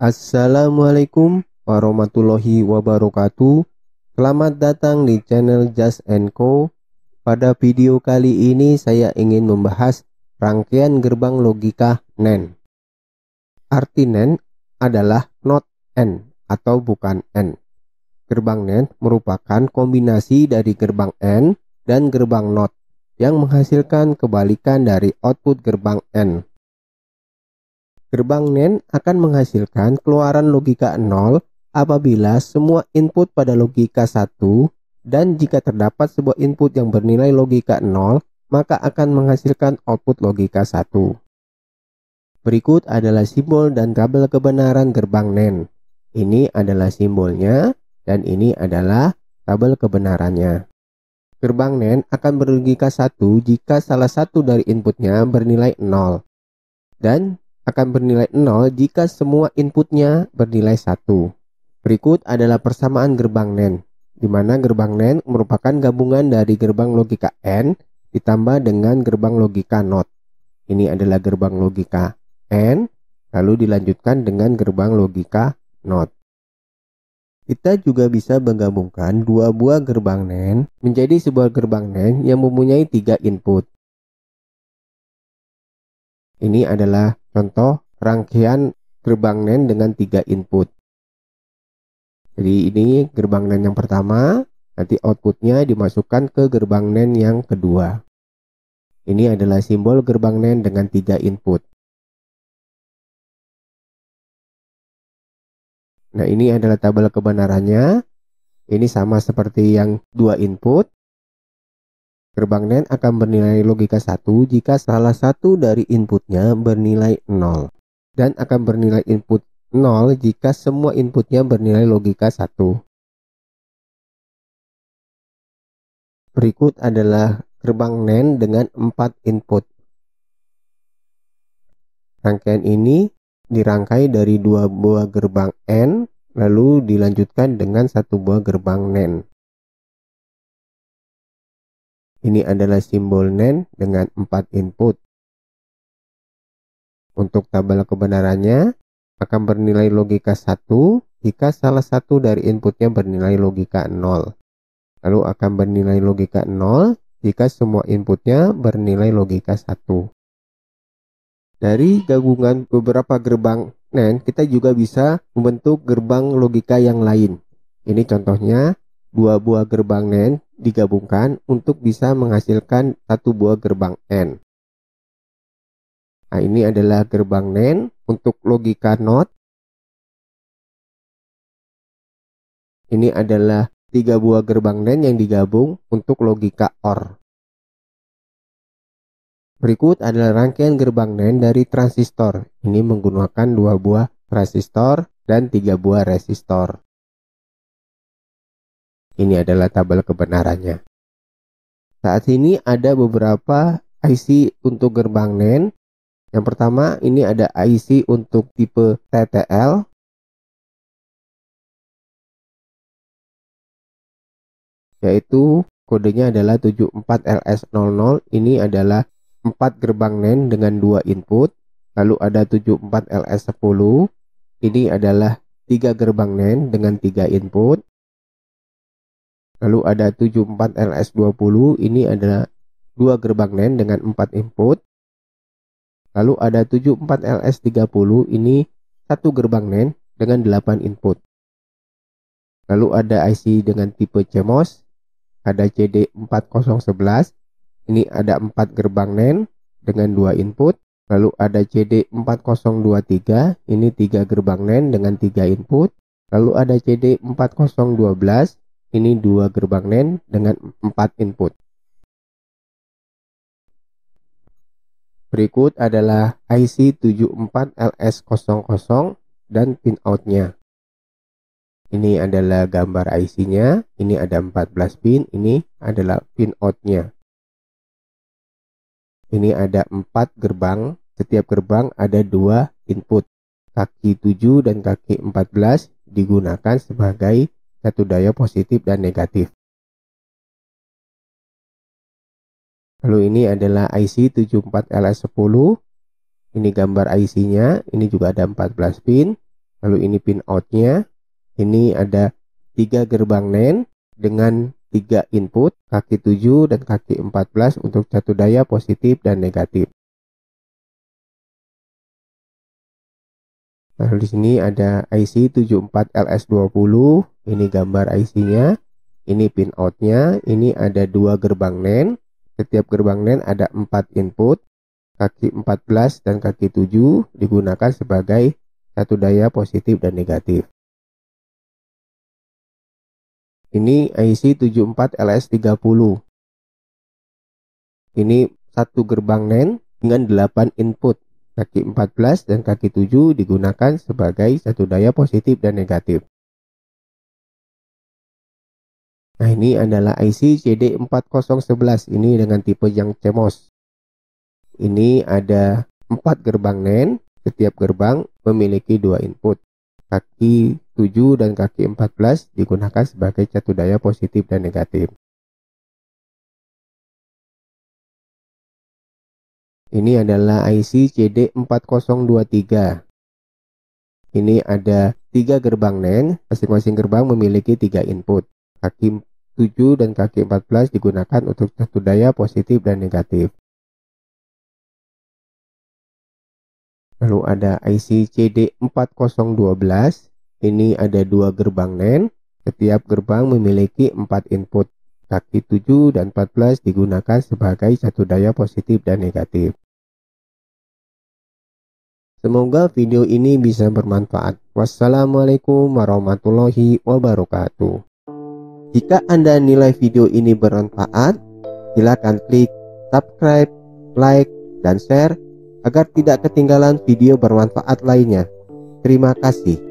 Assalamualaikum warahmatullahi wabarakatuh Selamat datang di channel Just and Co Pada video kali ini saya ingin membahas rangkaian gerbang logika NAND e Arti NAND e adalah not N atau bukan N Gerbang NAND e merupakan kombinasi dari gerbang N dan gerbang NOT yang menghasilkan kebalikan dari output gerbang N Gerbang NAND akan menghasilkan keluaran logika 0 apabila semua input pada logika 1 dan jika terdapat sebuah input yang bernilai logika 0 maka akan menghasilkan output logika 1. Berikut adalah simbol dan tabel kebenaran gerbang NAND. Ini adalah simbolnya dan ini adalah tabel kebenarannya. Gerbang NAND akan berlogika 1 jika salah satu dari inputnya bernilai 0. Dan akan bernilai 0 jika semua inputnya bernilai 1. Berikut adalah persamaan gerbang NAND, di mana gerbang NAND merupakan gabungan dari gerbang logika N ditambah dengan gerbang logika NOT. Ini adalah gerbang logika N, lalu dilanjutkan dengan gerbang logika NOT. Kita juga bisa menggabungkan dua buah gerbang NAND menjadi sebuah gerbang NAND yang mempunyai tiga input. Ini adalah Contoh, rangkaian gerbang NAND dengan tiga input. Jadi ini gerbang NAND yang pertama, nanti outputnya dimasukkan ke gerbang NAND yang kedua. Ini adalah simbol gerbang NAND dengan tiga input. Nah ini adalah tabel kebenarannya. Ini sama seperti yang dua input, Gerbang NAND akan bernilai logika 1 jika salah satu dari inputnya bernilai 0 dan akan bernilai input 0 jika semua inputnya bernilai logika 1. Berikut adalah gerbang NAND dengan 4 input. Rangkaian ini dirangkai dari dua buah gerbang N lalu dilanjutkan dengan satu buah gerbang NAND. Ini adalah simbol NAND dengan 4 input. Untuk tabel kebenarannya akan bernilai logika 1 jika salah satu dari inputnya bernilai logika 0. Lalu akan bernilai logika 0 jika semua inputnya bernilai logika 1. Dari gabungan beberapa gerbang NAND, kita juga bisa membentuk gerbang logika yang lain. Ini contohnya dua buah gerbang NAND digabungkan untuk bisa menghasilkan satu buah gerbang N. Nah, ini adalah gerbang NAND untuk logika NOT. Ini adalah tiga buah gerbang NAND yang digabung untuk logika OR. Berikut adalah rangkaian gerbang NAND dari transistor. Ini menggunakan dua buah resistor dan tiga buah resistor. Ini adalah tabel kebenarannya. Saat ini ada beberapa IC untuk gerbang NAND. Yang pertama ini ada IC untuk tipe TTL. Yaitu kodenya adalah 74LS00. Ini adalah 4 gerbang NAND dengan 2 input. Lalu ada 74LS10. Ini adalah 3 gerbang NAND dengan 3 input. Lalu ada 74 LS20, ini adalah dua gerbang NAND dengan 4 input. Lalu ada 74 LS30, ini satu gerbang NAND dengan 8 input. Lalu ada IC dengan tipe CMOS, ada CD4011, ini ada 4 gerbang NAND dengan 2 input. Lalu ada CD4023, ini 3 gerbang NAND dengan 3 input. Lalu ada CD4012, ini dua gerbang NAND dengan empat input. Berikut adalah IC 74LS00 dan pin outnya. Ini adalah gambar IC-nya, ini ada 14 pin, ini adalah pin outnya. Ini ada empat gerbang, setiap gerbang ada dua input. Kaki 7 dan kaki 14 digunakan sebagai satu daya positif dan negatif. Lalu ini adalah IC 74LS10. Ini gambar IC-nya, ini juga ada 14 pin. Lalu ini pin out-nya. Ini ada 3 gerbang NAND dengan 3 input, kaki 7 dan kaki 14 untuk satu daya positif dan negatif. Lalu nah, di sini ada IC 74LS20. Ini gambar IC-nya. Ini pin out-nya. Ini ada dua gerbang NAND. Setiap gerbang NAND ada 4 input. Kaki 14 dan kaki 7 digunakan sebagai satu daya positif dan negatif. Ini IC 74LS30. Ini satu gerbang NAND dengan 8 input kaki 14 dan kaki 7 digunakan sebagai satu daya positif dan negatif. Nah ini adalah IC CD4011 ini dengan tipe yang CMOS. Ini ada 4 gerbang NAND, setiap gerbang memiliki dua input. Kaki 7 dan kaki 14 digunakan sebagai satu daya positif dan negatif. Ini adalah IC CD4023. Ini ada tiga gerbang NAND, masing-masing gerbang memiliki tiga input. Kaki 7 dan kaki 14 digunakan untuk satu daya positif dan negatif. Lalu ada IC CD4012. Ini ada dua gerbang NAND. Setiap gerbang memiliki empat input. Kaki 7 dan 14 digunakan sebagai satu daya positif dan negatif. Semoga video ini bisa bermanfaat. Wassalamualaikum warahmatullahi wabarakatuh. Jika Anda nilai video ini bermanfaat, silakan klik subscribe, like, dan share agar tidak ketinggalan video bermanfaat lainnya. Terima kasih.